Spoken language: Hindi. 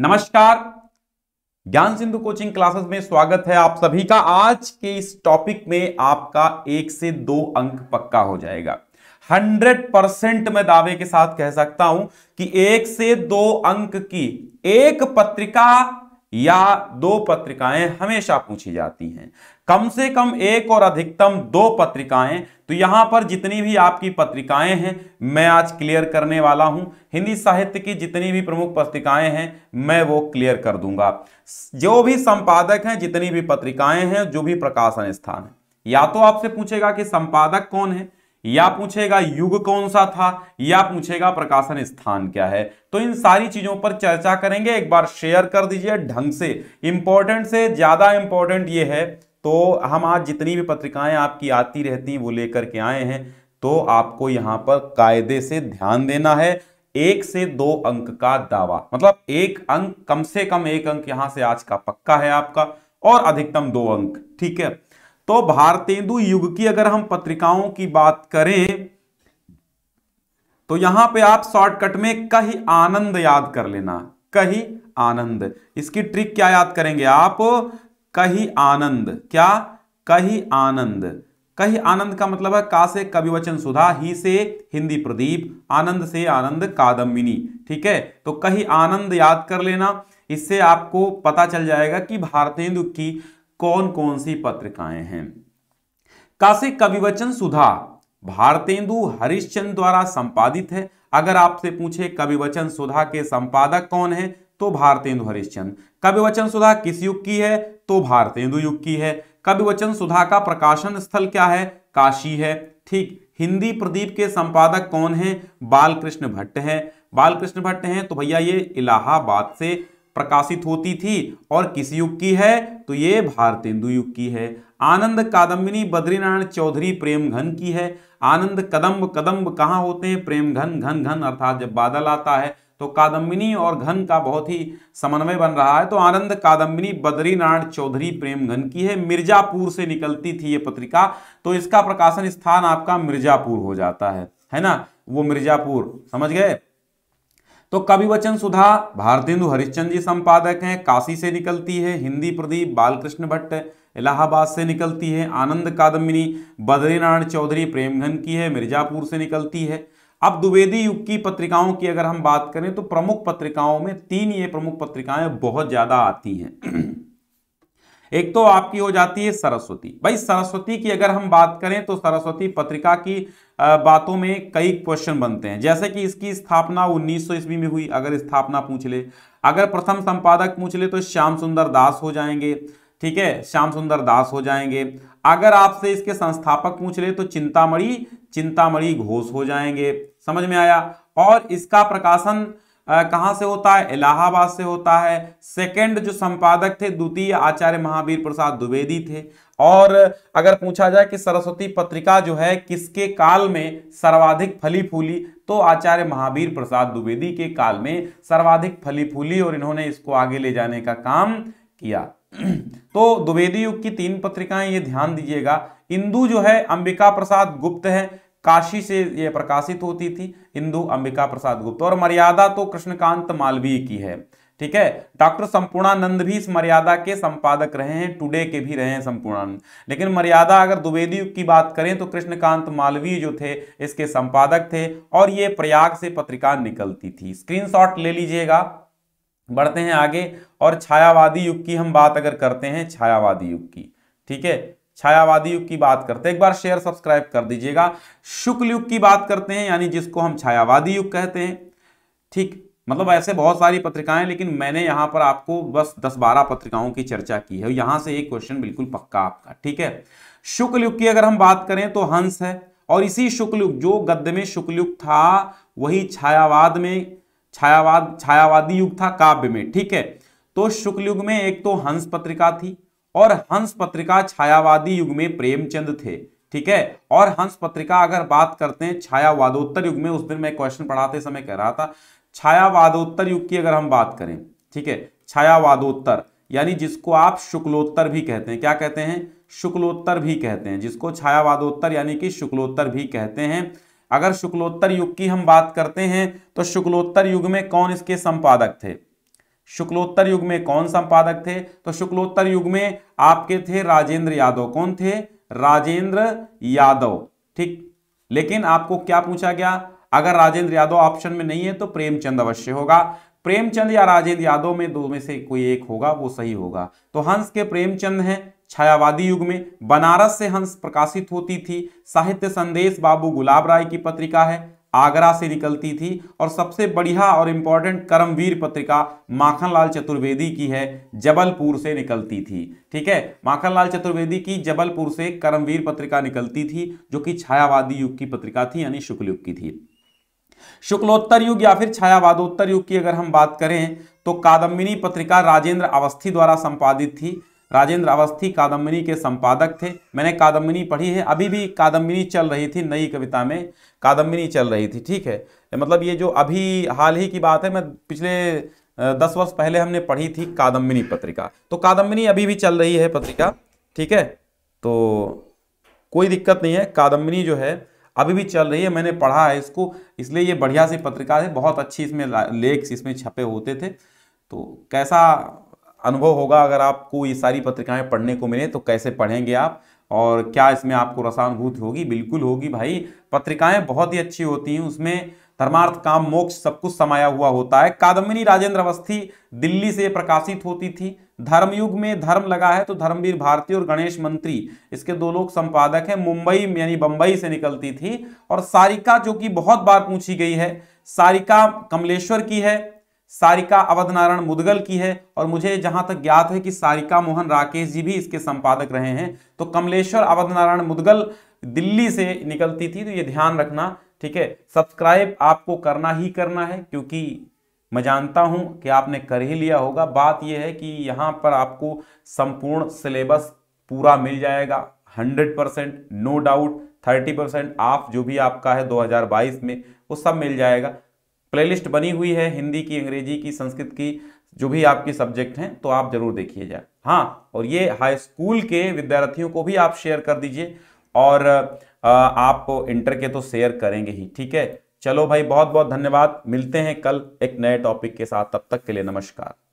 नमस्कार ज्ञान सिंधु कोचिंग क्लासेस में स्वागत है आप सभी का आज के इस टॉपिक में आपका एक से दो अंक पक्का हो जाएगा हंड्रेड परसेंट मैं दावे के साथ कह सकता हूं कि एक से दो अंक की एक पत्रिका या दो पत्रिकाएं हमेशा पूछी जाती हैं कम से कम एक और अधिकतम दो पत्रिकाएं तो यहां पर जितनी भी आपकी पत्रिकाएं हैं मैं आज क्लियर करने वाला हूं हिंदी साहित्य की जितनी भी प्रमुख पत्रिकाएं हैं मैं वो क्लियर कर दूंगा जो भी संपादक हैं जितनी भी पत्रिकाएं हैं जो भी प्रकाशन स्थान है या तो आपसे पूछेगा कि संपादक कौन है या पूछेगा युग कौन सा था या पूछेगा प्रकाशन स्थान क्या है तो इन सारी चीजों पर चर्चा करेंगे एक बार शेयर कर दीजिए ढंग से इंपॉर्टेंट से ज्यादा इंपॉर्टेंट ये है तो हम आज जितनी भी पत्रिकाएं आपकी आती रहती हैं वो लेकर के आए हैं तो आपको यहां पर कायदे से ध्यान देना है एक से दो अंक का दावा मतलब एक अंक कम से कम एक अंक यहां से आज का पक्का है आपका और अधिकतम दो अंक ठीक है तो भारतेंदु युग की अगर हम पत्रिकाओं की बात करें तो यहां पे आप शॉर्टकट में कही आनंद याद कर लेना कही आनंद इसकी ट्रिक क्या याद करेंगे आप कही आनंद क्या कही आनंद कही आनंद का मतलब है का से कवि वचन सुधा ही से हिंदी प्रदीप आनंद से आनंद कादम्बिनी ठीक है तो कही आनंद याद कर लेना इससे आपको पता चल जाएगा कि भारतेंदु की कौन कौन सी पत्रिकाएं हैं कासे कविवचन सुधा भारतेंदु हरिश्चंद द्वारा संपादित है अगर आपसे पूछे कविवचन सुधा के संपादक कौन है तो भारतेंदु हरिश्चंद्र कवि वचन सुधा किस युग की है तो भारतेंदु युग की है कवि वचन सुधा का प्रकाशन स्थल क्या है काशी है ठीक हिंदी प्रदीप के संपादक कौन है बालकृष्ण भट्ट हैं बालकृष्ण भट्ट हैं तो भैया ये इलाहाबाद से प्रकाशित होती थी और किस युग की है तो ये भारतेंदु युग की है आनंद कादम्बिनी बद्रीनारायण चौधरी प्रेम घन की है आनंद कदम्ब कदम्ब कहाँ होते हैं प्रेम घन घन घन अर्थात जब बादल आता है तो कादम्बिनी और घन का बहुत ही समन्वय बन रहा है तो आनंद कादम्बिनी बद्रीनारायण नारायण चौधरी प्रेम घन की है मिर्जापुर से निकलती थी ये पत्रिका तो इसका प्रकाशन स्थान आपका मिर्जापुर हो जाता है है ना वो मिर्जापुर समझ गए तो कवि वचन सुधा भारतेंदु हरिश्चंद जी संपादक हैं काशी से निकलती है हिंदी प्रदीप बालकृष्ण भट्ट इलाहाबाद से निकलती है आनंद कादम्बिनी बद्रीनारायण चौधरी प्रेमघन की है मिर्जापुर से निकलती है अब द्विवेदी युग की पत्रिकाओं की अगर हम बात करें तो प्रमुख पत्रिकाओं में तीन ये प्रमुख पत्रिकाएं बहुत ज्यादा आती हैं एक तो आपकी हो जाती है सरस्वती भाई सरस्वती की अगर हम बात करें तो सरस्वती पत्रिका की बातों में कई क्वेश्चन बनते हैं जैसे कि इसकी स्थापना 1900 ईस्वी में हुई अगर स्थापना पूछ ले अगर प्रथम संपादक पूछ ले तो श्याम सुंदर दास हो जाएंगे ठीक है श्याम सुंदर दास हो जाएंगे अगर आपसे इसके संस्थापक पूछ ले तो चिंतामणि चिंतामणि घोष हो जाएंगे समझ में आया और इसका प्रकाशन कहाँ से होता है इलाहाबाद से होता है सेकंड जो संपादक थे द्वितीय आचार्य महावीर प्रसाद द्विवेदी थे और अगर पूछा जाए कि सरस्वती पत्रिका जो है किसके काल में सर्वाधिक फली फूली तो आचार्य महावीर प्रसाद द्विवेदी के काल में सर्वाधिक फली फूली और इन्होंने इसको आगे ले जाने का काम किया तो द्विवेदी युग की तीन पत्रिकाएं ये ध्यान दीजिएगा इंदू जो है अंबिका प्रसाद गुप्त है काशी से ये प्रकाशित होती थी इंदु अंबिका प्रसाद गुप्त और मर्यादा तो कृष्णकांत मालवीय की है ठीक है डॉक्टर संपूर्णानंद भी इस मर्यादा के संपादक रहे हैं टुडे के भी रहे हैं संपूर्णानंद लेकिन मर्यादा अगर द्विवेदी की बात करें तो कृष्णकांत मालवीय जो थे इसके संपादक थे और ये प्रयाग से पत्रिका निकलती थी स्क्रीनशॉट ले लीजिएगा बढ़ते हैं आगे और छायावादी युग की हम बात अगर करते हैं छायावादी युग की ठीक है छायावादी युग की बात करते हैं एक बार शेयर सब्सक्राइब कर दीजिएगा शुक्ल युग की बात करते हैं यानी जिसको हम छायावादी युग कहते हैं ठीक मतलब ऐसे बहुत सारी पत्रिकाएं लेकिन मैंने यहां पर आपको बस दस बारह पत्रिकाओं की चर्चा की है यहां से एक क्वेश्चन बिल्कुल पक्का आपका ठीक है शुक्ल युग की अगर हम बात करें तो हंस है और इसी शुक्ल युग जो गद्य में शुक्ल युग था वही छायावाद में छायावाद छायावादी युग था काव्य में ठीक है तो शुक्ल युग में एक तो हंस पत्रिका थी और हंस पत्रिका छायावादी युग में प्रेमचंद थे ठीक है और हंस पत्रिका अगर बात करते हैं छायावादोत्तर युग में उस दिन मैं क्वेश्चन पढ़ाते समय कह रहा था छायावादोत्तर युग की अगर हम बात करें ठीक है छायावादोत्तर यानी जिसको आप शुक्लोत्तर भी कहते हैं क्या कहते हैं शुक्लोत्तर भी कहते हैं जिसको छायावादोत्तर यानी कि शुक्लोत्तर भी कहते हैं अगर शुक्लोत्तर युग की हम बात करते हैं तो शुक्लोत्तर युग में कौन इसके संपादक थे शुक्लोत्तर युग में कौन संपादक थे तो शुक्लोत्तर युग में आपके थे राजेंद्र यादव कौन थे राजेंद्र यादव ठीक लेकिन आपको क्या पूछा गया अगर राजेंद्र यादव ऑप्शन में नहीं है तो प्रेमचंद अवश्य होगा प्रेमचंद या राजेंद्र यादव में दो में से कोई एक होगा वो सही होगा तो हंस के प्रेमचंद हैं छायावादी युग में बनारस से हंस प्रकाशित होती थी साहित्य संदेश बाबू गुलाब राय की पत्रिका है आगरा से निकलती थी और सबसे बढ़िया और इम्पॉर्टेंट करमवीर पत्रिका माखनलाल चतुर्वेदी की है जबलपुर से निकलती थी ठीक है माखनलाल चतुर्वेदी की जबलपुर से करमवीर पत्रिका निकलती थी जो कि छायावादी युग की पत्रिका थी यानी शुक्ल युग की थी शुक्लोत्तर युग या फिर छायावादोत्तर युग की अगर हम बात करें तो कादम्बिनी पत्रिका राजेंद्र अवस्थी द्वारा संपादित थी राजेंद्र अवस्थी कादम्बिनी के संपादक थे मैंने कादम्बिनी पढ़ी है अभी भी कादम्बिनी चल रही थी नई कविता में कादम्बिनी चल रही थी ठीक है मतलब ये जो अभी हाल ही की बात है मैं पिछले दस वर्ष पहले हमने पढ़ी थी कादम्बिनी पत्रिका तो कादम्बिनी अभी भी चल रही है पत्रिका ठीक है तो कोई दिक्कत नहीं है कादम्बिनी जो है अभी भी चल रही है मैंने पढ़ा है इसको इसलिए ये बढ़िया सी पत्रिका है बहुत अच्छी इसमें लेख्स इसमें छपे होते थे तो कैसा अनुभव होगा अगर आपको ये सारी पत्रिकाएं पढ़ने को मिले तो कैसे पढ़ेंगे आप और क्या इसमें आपको रसानुभूति होगी बिल्कुल होगी भाई पत्रिकाएं बहुत ही अच्छी होती हैं उसमें धर्मार्थ काम मोक्ष सब कुछ समाया हुआ होता है कादम्बिनी राजेंद्र अवस्थी दिल्ली से प्रकाशित होती थी धर्मयुग में धर्म लगा है तो धर्मवीर भारती और गणेश मंत्री इसके दो लोग संपादक हैं मुंबई यानी बम्बई से निकलती थी और सारिका जो कि बहुत बार पूछी गई है सारिका कमलेश्वर की है सारिका अवध नारायण मुदगल की है और मुझे जहां तक ज्ञात है कि सारिका मोहन राकेश जी भी इसके संपादक रहे हैं तो कमलेश्वर अवध नारायण मुदगल दिल्ली से निकलती थी तो ये ध्यान रखना ठीक है सब्सक्राइब आपको करना ही करना है क्योंकि मैं जानता हूं कि आपने कर ही लिया होगा बात यह है कि यहां पर आपको संपूर्ण सिलेबस पूरा मिल जाएगा 100 percent no doubt thirty percent of जो भी आपका है 2022 में वो सब मिल जाएगा प्लेलिस्ट बनी हुई है हिंदी की अंग्रेजी की संस्कृत की जो भी आपके सब्जेक्ट हैं तो आप जरूर देखिए जाए हाँ और ये हाई स्कूल के विद्यार्थियों को भी आप शेयर कर दीजिए और आप इंटर के तो शेयर करेंगे ही ठीक है चलो भाई बहुत बहुत धन्यवाद मिलते हैं कल एक नए टॉपिक के साथ तब तक के लिए नमस्कार